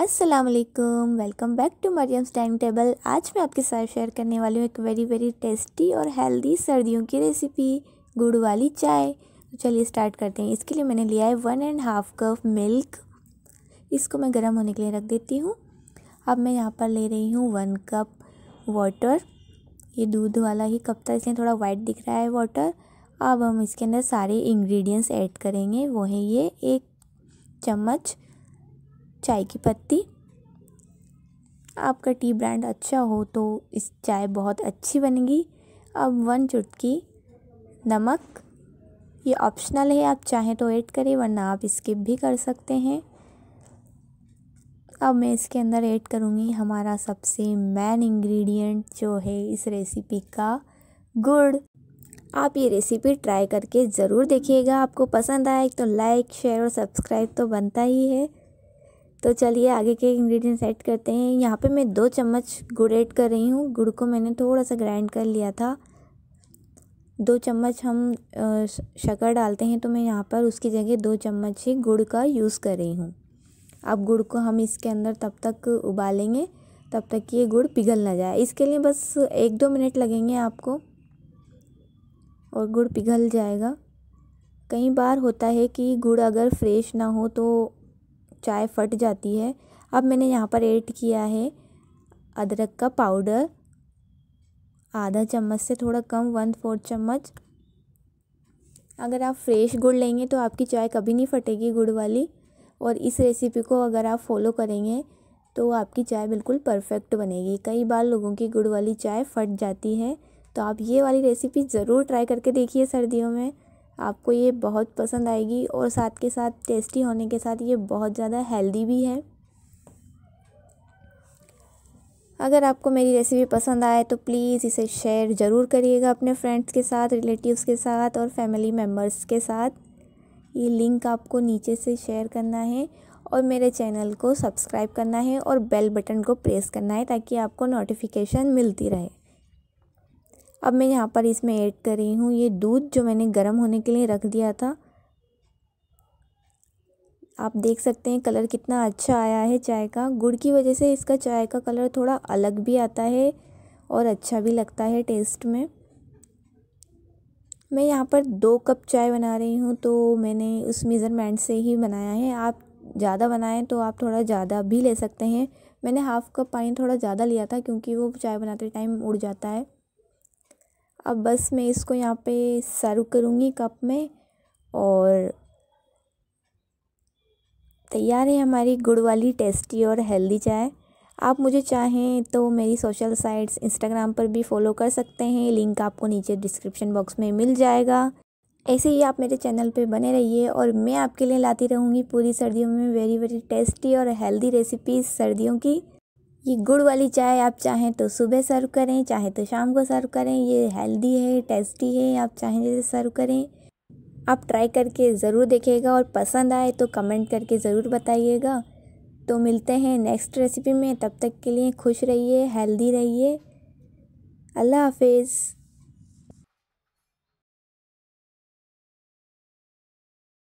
अस्सलाम welcome back to Mariyam's time table आज मैं आपके साथ शेयर करने वाली हूँ एक वेरी वेरी टेस्टी और हेल्दी सर्दियों की रेसिपी गुड़ वाली चाय तो चलिए स्टार्ट करते हैं इसके लिए मैंने लिया है one and half cup milk इसको मैं गर्म होने के लिए रख देती हूँ अब मैं यहाँ पर ले रही हूँ वन कप वाटर ये दूध वाला ही कप था इसलिए थोड़ा वाइट दिख रहा है वाटर अब हम इसके अंदर सारे इंग्रेडिएंट्स ऐड करेंगे वो है ये एक चम्मच चाय की पत्ती आपका टी ब्रांड अच्छा हो तो इस चाय बहुत अच्छी बनेगी अब वन चुटकी नमक ये ऑप्शनल है आप चाहें तो ऐड करें वरना आप स्किप भी कर सकते हैं अब मैं इसके अंदर ऐड करूँगी हमारा सबसे मेन इंग्रेडिएंट जो है इस रेसिपी का गुड़ आप ये रेसिपी ट्राई करके ज़रूर देखिएगा आपको पसंद आए तो लाइक शेयर और सब्सक्राइब तो बनता ही है तो चलिए आगे के इंग्रेडिएंट्स ऐड करते हैं यहाँ पे मैं दो चम्मच गुड़ ऐड कर रही हूँ गुड़ को मैंने थोड़ा सा ग्राइंड कर लिया था दो चम्मच हम शक्कर डालते हैं तो मैं यहाँ पर उसकी जगह दो चम्मच ही गुड़ का यूज़ कर रही हूँ अब गुड़ को हम इसके अंदर तब तक उबालेंगे तब तक ये गुड़ पिघल ना जाए इसके लिए बस एक दो मिनट लगेंगे आपको और गुड़ पिघल जाएगा कई बार होता है कि गुड़ अगर फ्रेश ना हो तो चाय फट जाती है अब मैंने यहाँ पर ऐड किया है अदरक का पाउडर आधा चम्मच से थोड़ा कम वन फोर्थ चम्मच अगर आप फ्रेश गुड़ लेंगे तो आपकी चाय कभी नहीं फटेगी गुड़ वाली और इस रेसिपी को अगर आप फॉलो करेंगे तो आपकी चाय बिल्कुल परफेक्ट बनेगी कई बार लोगों की गुड़ वाली चाय फट जाती है तो आप ये वाली रेसिपी ज़रूर ट्राई करके देखिए सर्दियों में आपको ये बहुत पसंद आएगी और साथ के साथ टेस्टी होने के साथ ये बहुत ज़्यादा हेल्दी भी है अगर आपको मेरी रेसिपी पसंद आए तो प्लीज़ इसे शेयर ज़रूर करिएगा अपने फ्रेंड्स के साथ रिलेटिव्स के साथ और फैमिली मेम्बर्स के साथ ये लिंक आपको नीचे से शेयर करना है और मेरे चैनल को सब्सक्राइब करना है और बेल बटन को प्रेस करना है ताकि आपको नोटिफिकेशन मिलती रहे अब मैं यहाँ पर इसमें ऐड कर रही हूँ ये दूध जो मैंने गर्म होने के लिए रख दिया था आप देख सकते हैं कलर कितना अच्छा आया है चाय का गुड़ की वजह से इसका चाय का कलर थोड़ा अलग भी आता है और अच्छा भी लगता है टेस्ट में मैं यहाँ पर दो कप चाय बना रही हूँ तो मैंने उस मेज़रमेंट से ही बनाया है आप ज़्यादा बनाएं तो आप थोड़ा ज़्यादा भी ले सकते हैं मैंने हाफ़ कप पानी थोड़ा ज़्यादा लिया था क्योंकि वो चाय बनाते टाइम उड़ जाता है अब बस मैं इसको यहाँ पे सर्व करूँगी कप में और तैयार है हमारी गुड़ वाली टेस्टी और हेल्दी चाय आप मुझे चाहें तो मेरी सोशल साइट्स इंस्टाग्राम पर भी फॉलो कर सकते हैं लिंक आपको नीचे डिस्क्रिप्शन बॉक्स में मिल जाएगा ऐसे ही आप मेरे चैनल पे बने रहिए और मैं आपके लिए लाती रहूँगी पूरी सर्दियों में वेरी वेरी टेस्टी और हेल्दी रेसिपीज सर्दियों की ये गुड़ वाली चाय आप चाहें तो सुबह सर्व करें चाहे तो शाम को सर्व करें ये हेल्दी है टेस्टी है आप चाहें जैसे सर्व करें आप ट्राई करके ज़रूर देखिएगा और पसंद आए तो कमेंट करके ज़रूर बताइएगा तो मिलते हैं नेक्स्ट रेसिपी में तब तक के लिए खुश रहिए हेल्दी रहिए अल्लाह हाफिज़